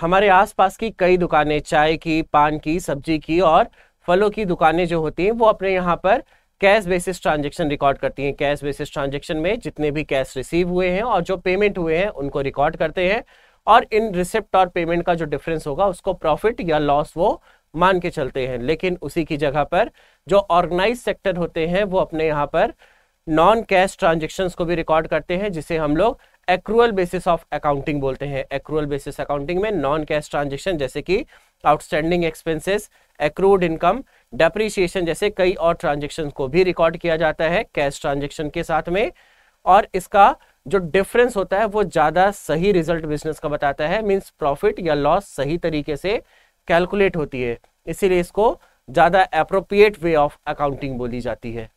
हमारे आसपास की कई दुकानें चाय की पान की सब्जी की और फलों की दुकानें जो होती हैं वो अपने यहाँ पर कैश बेसिस ट्रांजेक्शन रिकॉर्ड करती हैं कैश बेसिस ट्रांजेक्शन में जितने भी कैश रिसीव हुए हैं और जो पेमेंट हुए हैं उनको रिकॉर्ड करते हैं और इन रिसिप्ट और पेमेंट का जो डिफरेंस होगा उसको प्रॉफिट या लॉस वो मान के चलते हैं लेकिन उसी की जगह पर जो ऑर्गेनाइज सेक्टर होते हैं वो अपने यहाँ पर नॉन कैश ट्रांजेक्शन को भी रिकॉर्ड करते हैं जिसे हम लोग एक्रूअल बेसिस ऑफ अकाउंटिंग बोलते हैं एक्रूअल बेसिस अकाउंटिंग में नॉन कैश ट्रांजेक्शन जैसे कि outstanding expenses accrued income depreciation जैसे कई और ट्रांजेक्शन को भी रिकॉर्ड किया जाता है कैश ट्रांजेक्शन के साथ में और इसका जो डिफरेंस होता है वो ज़्यादा सही रिजल्ट बिजनेस का बताता है मीन्स प्रॉफिट या लॉस सही तरीके से कैलकुलेट होती है इसीलिए इसको ज़्यादा अप्रोप्रिएट वे ऑफ अकाउंटिंग बोली जाती है